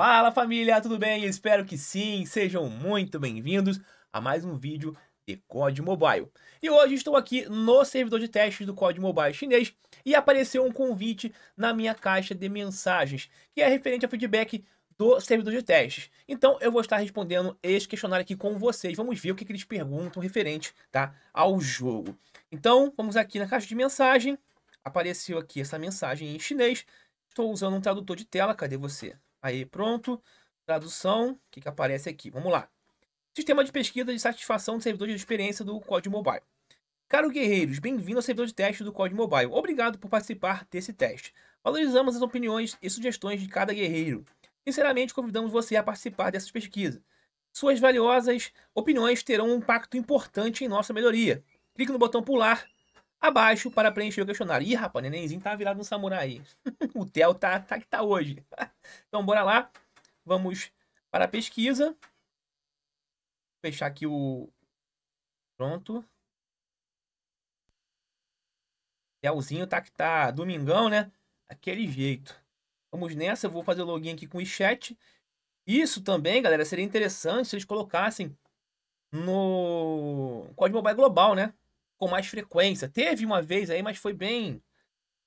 Fala família, tudo bem? Espero que sim, sejam muito bem-vindos a mais um vídeo de Code Mobile. E hoje estou aqui no servidor de testes do Code Mobile chinês e apareceu um convite na minha caixa de mensagens, que é referente ao feedback do servidor de testes. Então eu vou estar respondendo este questionário aqui com vocês, vamos ver o que, que eles perguntam referente tá, ao jogo. Então vamos aqui na caixa de mensagem, apareceu aqui essa mensagem em chinês, estou usando um tradutor de tela, cadê você? Aí, pronto. Tradução, o que, que aparece aqui? Vamos lá. Sistema de pesquisa de satisfação do servidor de experiência do Código Mobile. Caro Guerreiros, bem-vindo ao servidor de teste do Código Mobile. Obrigado por participar desse teste. Valorizamos as opiniões e sugestões de cada guerreiro. Sinceramente, convidamos você a participar dessas pesquisas. Suas valiosas opiniões terão um impacto importante em nossa melhoria. Clique no botão pular abaixo para preencher o questionário. Ih, rapaz, nenenzinho tá virado no samurai. o Theo tá, tá que tá hoje. então, bora lá. Vamos para a pesquisa. Fechar aqui o... Pronto. Theozinho tá que tá domingão, né? Aquele jeito. Vamos nessa, eu vou fazer o login aqui com o chat. Isso também, galera, seria interessante se eles colocassem no Código Mobile Global, né? com mais frequência. Teve uma vez aí, mas foi bem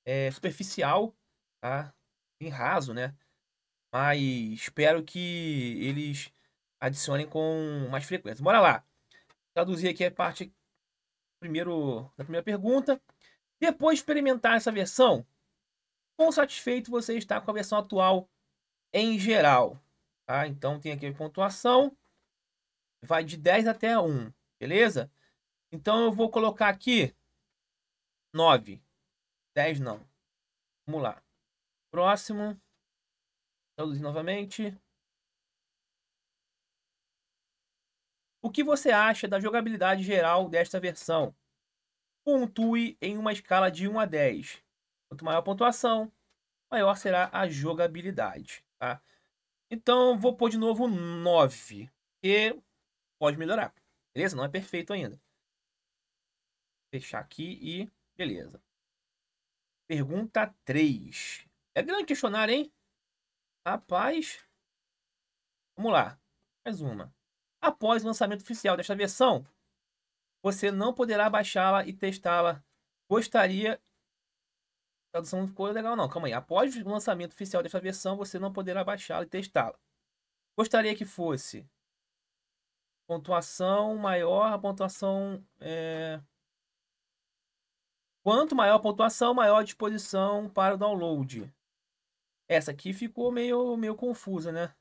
é, superficial, tá? Bem raso, né? Mas espero que eles adicionem com mais frequência. Bora lá. Traduzir aqui a parte primeiro da primeira pergunta. Depois de experimentar essa versão, quão satisfeito você está com a versão atual em geral? Tá? Então tem aqui a pontuação. Vai de 10 até 1, beleza? Então eu vou colocar aqui 9. 10 não. Vamos lá. Próximo. Traduzir novamente. O que você acha da jogabilidade geral desta versão? Pontue em uma escala de 1 a 10. Quanto maior a pontuação, maior será a jogabilidade. Tá? Então, vou pôr de novo 9. E pode melhorar. Beleza? Não é perfeito ainda. Fechar aqui e beleza. Pergunta 3. É grande questionário, hein? Rapaz. Vamos lá. Mais uma. Após o lançamento oficial desta versão, você não poderá baixá-la e testá-la. Gostaria. A tradução não ficou legal, não. Calma aí. Após o lançamento oficial desta versão, você não poderá baixá-la e testá-la. Gostaria que fosse pontuação maior, pontuação. É... Quanto maior a pontuação, maior a disposição para o download. Essa aqui ficou meio, meio confusa, né?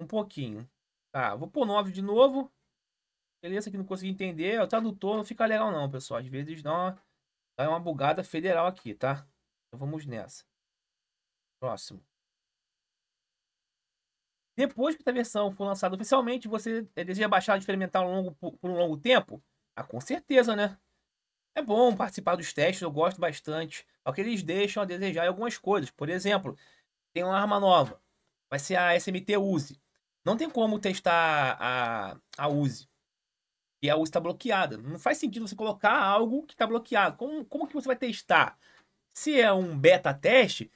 Um pouquinho. Tá, vou pôr 9 de novo. Beleza, que não consegui entender. O tradutor não fica legal não, pessoal. Às vezes dá uma, dá uma bugada federal aqui, tá? Então vamos nessa. Próximo. Depois que a versão for lançada oficialmente, você deseja baixar e experimentar um longo, por um longo tempo? Ah, com certeza, né? É bom participar dos testes, eu gosto bastante. Só que eles deixam a desejar em algumas coisas. Por exemplo, tem uma arma nova. Vai ser a SMT Uzi. Não tem como testar a, a Uzi. E a Uzi está bloqueada. Não faz sentido você colocar algo que está bloqueado. Como, como que você vai testar? Se é um beta teste,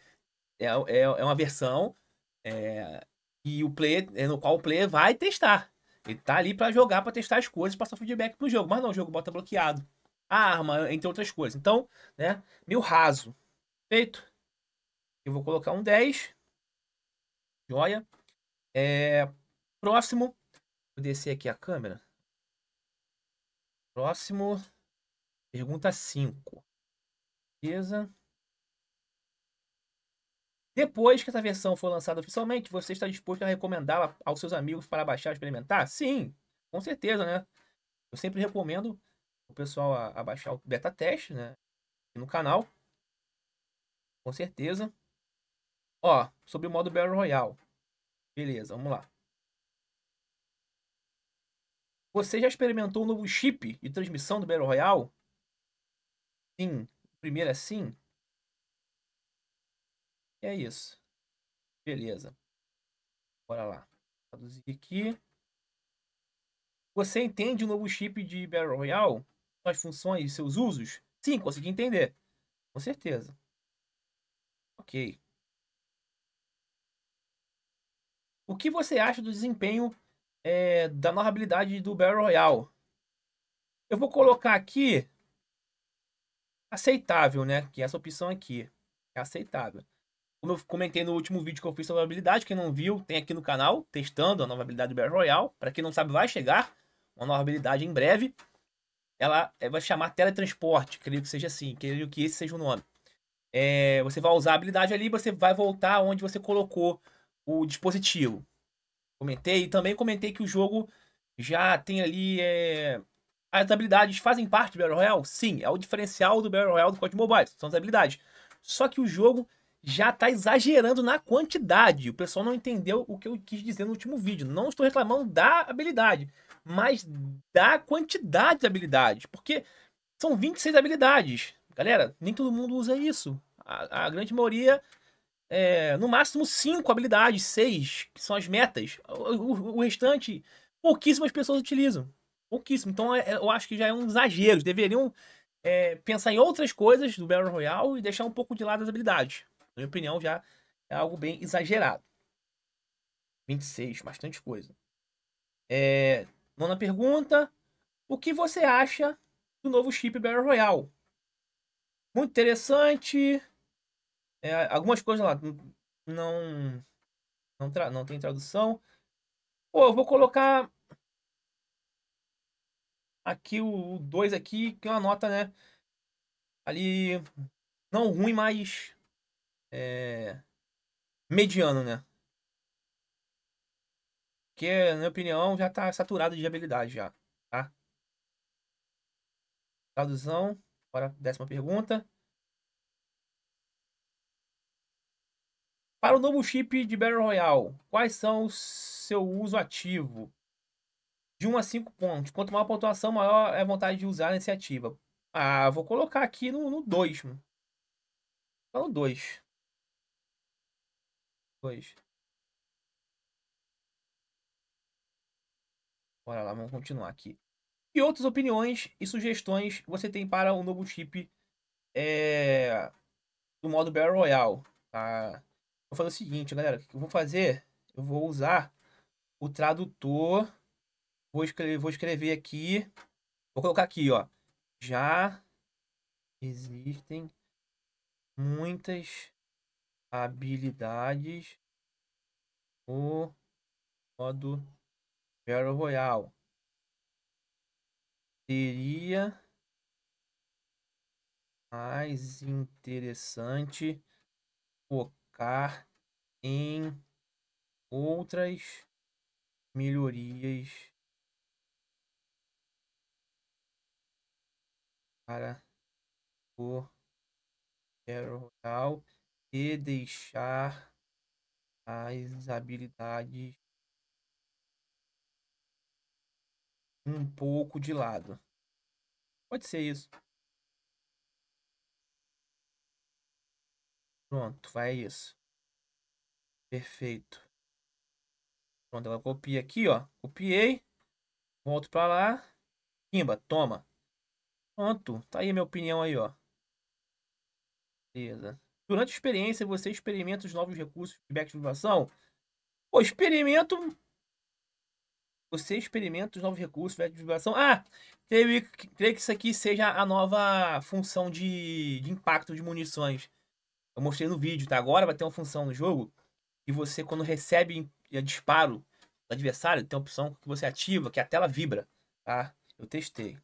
é, é, é uma versão é, e o player, é no qual o player vai testar. Ele tá ali para jogar, para testar as coisas, passar feedback pro jogo. Mas não, o jogo bota bloqueado a arma, entre outras coisas. Então, né, meu raso. Feito. Eu vou colocar um 10. Joia. É, próximo. Vou descer aqui a câmera. Próximo. Pergunta 5. Beleza. Depois que essa versão for lançada oficialmente, você está disposto a recomendá-la aos seus amigos para baixar e experimentar? Sim, com certeza, né? Eu sempre recomendo o pessoal a, a baixar o beta teste, né? No canal. Com certeza. Ó, sobre o modo Battle Royale. Beleza, vamos lá. Você já experimentou o um novo chip de transmissão do Battle Royale? Sim. primeiro é sim. E é isso. Beleza. Bora lá. Traduzir aqui. Você entende o novo chip de Battle Royale? suas funções e seus usos? Sim, consegui entender. Com certeza. Ok. O que você acha do desempenho é, da habilidade do Battle Royale? Eu vou colocar aqui aceitável, né? Que essa opção aqui é aceitável. Como eu comentei no último vídeo que eu fiz sobre a habilidade, quem não viu, tem aqui no canal, testando a nova habilidade do Battle Royale. Para quem não sabe, vai chegar uma nova habilidade em breve ela eh, vai chamar teletransporte, creio que seja assim, creio que esse seja o nome. É, você vai usar a habilidade ali, você vai voltar onde você colocou o dispositivo. Comentei e também comentei que o jogo já tem ali é... as habilidades fazem parte do Battle Royale? Sim, é o diferencial do Battle Royale do código Mobile, são as habilidades. Só que o jogo já está exagerando na quantidade. O pessoal não entendeu o que eu quis dizer no último vídeo. Não estou reclamando da habilidade mas da quantidade de habilidades. Porque são 26 habilidades. Galera, nem todo mundo usa isso. A, a grande maioria, é, no máximo 5 habilidades, 6, que são as metas. O, o, o, restante, pouquíssimas pessoas utilizam. Pouquíssimo. Então é, é, eu acho que já é um exagero. Deveriam é, pensar em outras coisas do Battle Royale e deixar um pouco de lado as habilidades. Na minha opinião, já é algo bem exagerado. 26, bastante coisa. É, Nona pergunta: O que você acha do novo chip Battle Royale? Muito interessante. É, algumas coisas lá não não, tra, não tem tradução. Pô, eu vou colocar aqui o 2 aqui, que é uma nota, né? Ali não ruim, mas é, mediano, né? Porque, na minha opinião, já tá saturado de habilidade já, tá? Traduzão. agora décima pergunta. Para o novo chip de Battle Royale, quais são o seu uso ativo? De 1 a 5 pontos. Quanto maior a pontuação, maior é a vontade de usar a iniciativa. Ah, vou colocar aqui no 2. Só no 2. 2. Bora lá, vamos continuar aqui. E outras opiniões e sugestões você tem para o novo chip é, do modo Battle Royale. Tá? Vou fazer o seguinte, galera. O que eu vou fazer? Eu vou usar o tradutor. Vou escrever, vou escrever aqui. Vou colocar aqui, ó. Já existem muitas habilidades. O modo Battle Royale. Seria mais interessante focar em outras melhorias para o Battle Royale e deixar as habilidades um pouco de lado. Pode ser isso. Pronto, vai isso. Perfeito. Pronto, ela copia aqui, ó. Copiei. Volto para lá. limba toma. Pronto, tá aí minha opinião aí, ó. Beleza. Durante a experiência, você experimenta os novos recursos de feedback de inovação? Pô, experimento você experimenta os novos recursos, de vibração. Ah, creio, creio que isso aqui seja a nova função de, de impacto de munições. Eu mostrei no vídeo, tá? Agora vai ter uma função no jogo e você, quando recebe é, disparo do adversário, tem a opção que você ativa, que a tela vibra, tá? Eu testei.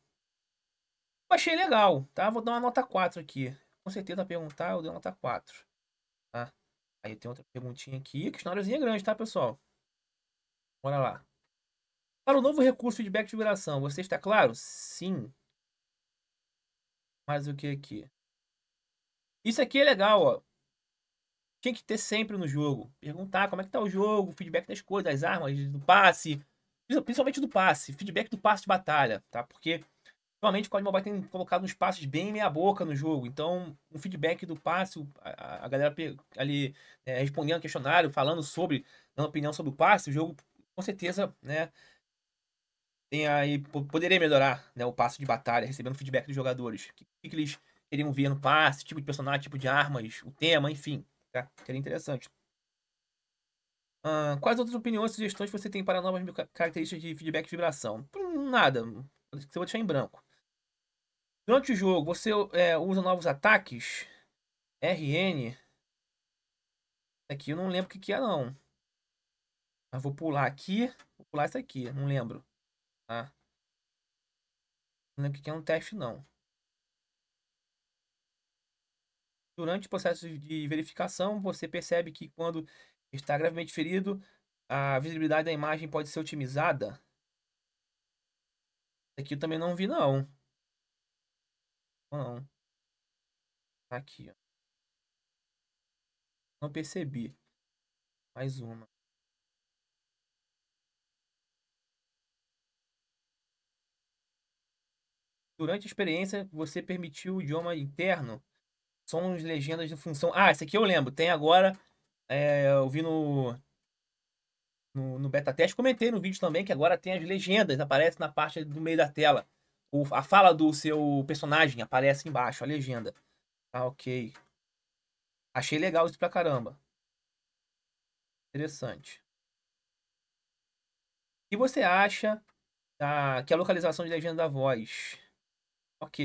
Achei legal, tá? Vou dar uma nota 4 aqui. Com certeza perguntar, eu dei uma nota 4. Tá? Aí tem outra perguntinha aqui, que a é grande, tá, pessoal? Bora lá. Para o novo recurso feedback de configuração, você está claro? Sim. Mas o que aqui? Isso aqui é legal, ó. Tinha que ter sempre no jogo. Perguntar como é que tá o jogo, feedback das coisas, das armas, do passe. Principalmente do passe. Feedback do passe de batalha, tá? Porque Normalmente o Código Mobile tem colocado uns passes bem meia boca no jogo, então um feedback do passe, a, a galera ali é, respondendo questionário, falando sobre, dando opinião sobre o passe, o jogo com certeza né, aí, poderia melhorar né, o passo de batalha, recebendo feedback dos jogadores. O que, que eles queriam ver no passe, tipo de personagem, tipo de armas, o tema, enfim. Tá? Seria interessante. quais outras opiniões e sugestões você tem para novas características de feedback de vibração? Hum, nada, você vou deixar em branco. Durante o jogo, você é, usa novos ataques? RN? Aqui eu não lembro o que, que é, não. Mas vou pular aqui. Vou pular isso aqui, não lembro. Tá? Não é que é um teste, não. Durante o processo de verificação, você percebe que quando está gravemente ferido, a visibilidade da imagem pode ser otimizada. Aqui eu também não vi, não. Não. Tá aqui, ó. Não percebi. Mais uma. Durante a experiência, você permitiu o idioma interno. Sons, legendas de função. Ah, esse aqui eu lembro. Tem agora. É, eu vi no, no, no beta teste, comentei no vídeo também que agora tem as legendas, aparece na parte do meio da tela. O, a fala do seu personagem aparece embaixo, a legenda. Ah, ok. Achei legal isso pra caramba. Interessante. E você acha ah, que a localização de legenda da voz Ok.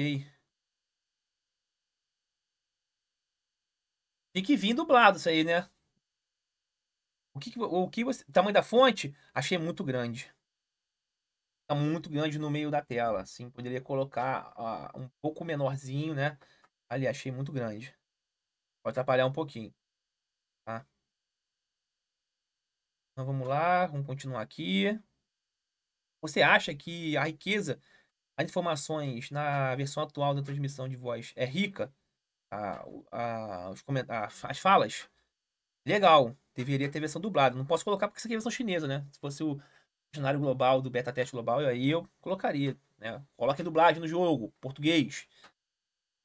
Tem que vir dublado isso aí, né? O que, o que você. tamanho da fonte? Achei muito grande. Tá muito grande no meio da tela. Assim, poderia colocar um pouco menorzinho, né? Ali, achei muito grande. Pode atrapalhar um pouquinho. Tá? Então vamos lá, vamos continuar aqui. Você acha que a riqueza as informações na versão atual da transmissão de voz é rica, a, a, os a, as falas, legal, deveria ter versão dublada. Não posso colocar porque isso aqui é versão chinesa, né? Se fosse o cenário global do beta teste global, aí eu colocaria, né? Coloque a dublagem no jogo, português.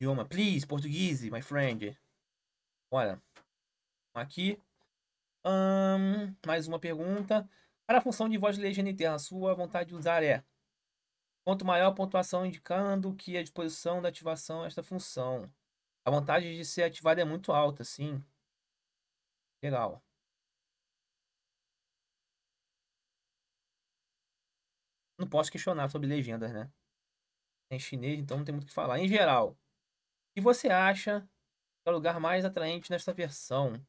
Idioma, please, português, my friend. Olha, aqui. Hum, mais uma pergunta. Para a função de voz de legenda interna, sua vontade de usar é Quanto maior a pontuação indicando que a disposição da ativação esta função. A vantagem de ser ativada é muito alta, sim. Legal. Não posso questionar sobre legendas, né? Em chinês, então não tem muito o que falar. Em geral, o que você acha é o lugar mais atraente nesta versão?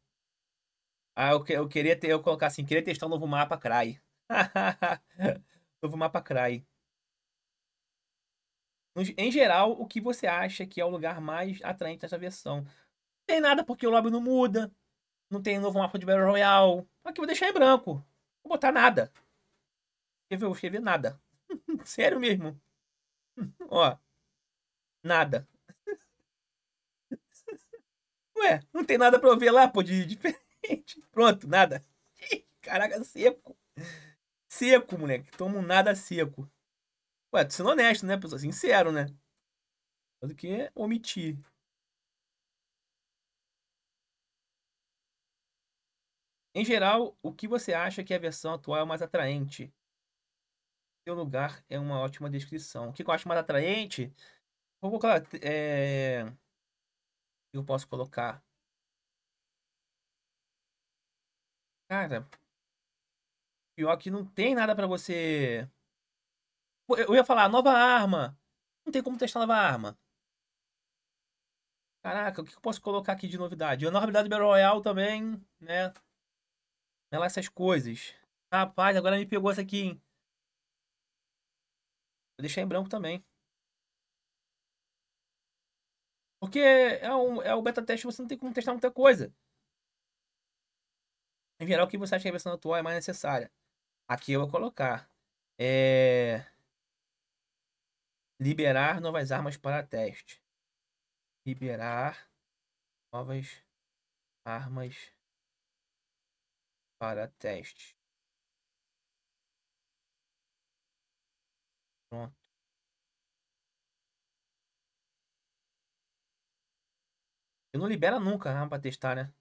Ah, eu, que, eu queria ter, eu colocar assim, queria testar o um novo mapa Cry. novo mapa Cry. Em geral, o que você acha que é o lugar mais atraente dessa versão? Não tem nada porque o lobby não muda. Não tem novo mapa de Battle Royale. Aqui vou deixar em branco. Vou botar nada. Vou escrever nada. Sério mesmo. Ó. Nada. Ué, não tem nada pra eu ver lá, pô, de diferente. Pronto, nada. Caraca, seco. Seco, moleque. Toma um nada seco. Ué, tô sendo honesto, né, pessoal? Sincero, né? Do que omitir. Em geral, o que você acha que a versão atual é mais atraente? Seu lugar é uma ótima descrição. O que eu acho mais atraente? Vou colocar. É... Eu posso colocar. Cara, pior que não tem nada para você eu ia falar, nova arma. Não tem como testar nova arma. Caraca, o que eu posso colocar aqui de novidade? A novidade habilidade Battle Royale também, né? É lá essas coisas. Rapaz, agora me pegou essa aqui, hein? Vou deixar em branco também. Porque é, um, é o beta teste, você não tem como testar muita coisa. Em geral, o que você acha que a versão atual é mais necessária? Aqui eu vou colocar. É... Liberar novas armas para teste. Liberar novas armas para teste. Pronto. Eu não libera nunca para testar, né?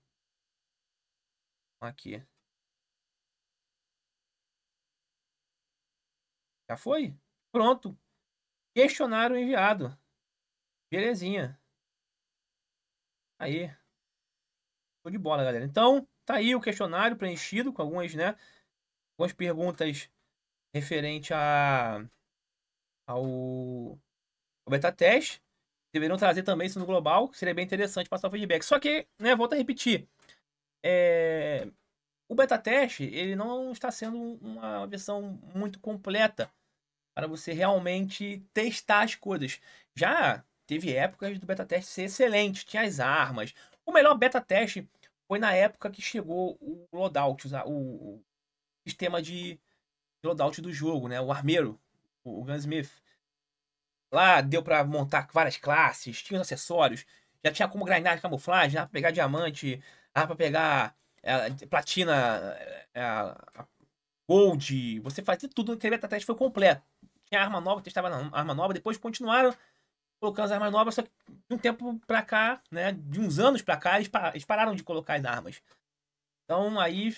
Aqui. Já foi? Pronto. Questionário enviado. Belezinha. Aí. Tô de bola, galera. Então, tá aí o questionário preenchido com algumas, né? Algumas perguntas referente a ao, ao beta teste. Deveriam trazer também isso no global, seria bem interessante passar o feedback. Só que, né, volta a repetir. É, o beta teste, ele não está sendo uma versão muito completa para você realmente testar as coisas. Já teve épocas do beta teste ser excelente, tinha as armas. O melhor beta teste foi na época que chegou o loadout, o, sistema de loadout do jogo, né? O armeiro, o Gunsmith. Lá deu para montar várias classes, tinha os acessórios, já tinha como grindar de camuflagem, dava pra pegar diamante, dava pra pegar é, platina, é, gold, você fazia tudo no teste foi completo. Tinha arma nova, testava arma nova, depois continuaram colocando as armas novas, só que de um tempo pra cá, né, de uns anos pra cá, eles, pararam de colocar as armas. Então aí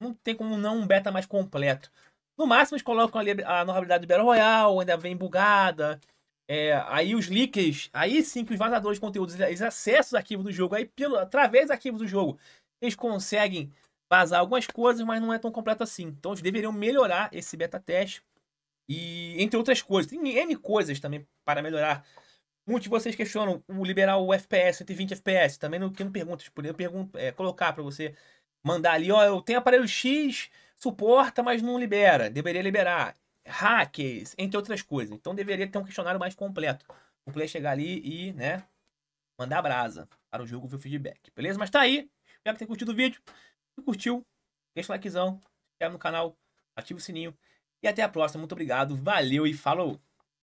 não tem como não um beta mais completo. No máximo eles colocam ali a nova habilidade do Battle Royale, ainda vem bugada, é, aí os leakers, aí sim que os vazadores de conteúdos, eles acessam os arquivos do jogo, aí pelo, através dos arquivos do jogo, eles conseguem vazar algumas coisas, mas não é tão completo assim. Então eles deveriam melhorar esse beta teste. E entre outras coisas, tem N coisas também para melhorar. Muitos de vocês questionam o liberar o FPS, 120 FPS. Também não, que não pergunta, tipo, eu pergunto, é, colocar para você mandar ali, ó, eu tenho aparelho X, suporta, mas não libera. Deveria liberar. Hackers, entre outras coisas. Então deveria ter um questionário mais completo. O player chegar ali e, né, mandar brasa para o jogo ver o feedback. Beleza? Mas tá aí. Espero que tenha curtido o vídeo. Se curtiu, deixa o likezão, se inscreve no canal, ativa o sininho. E até a próxima. Muito obrigado, valeu e falou!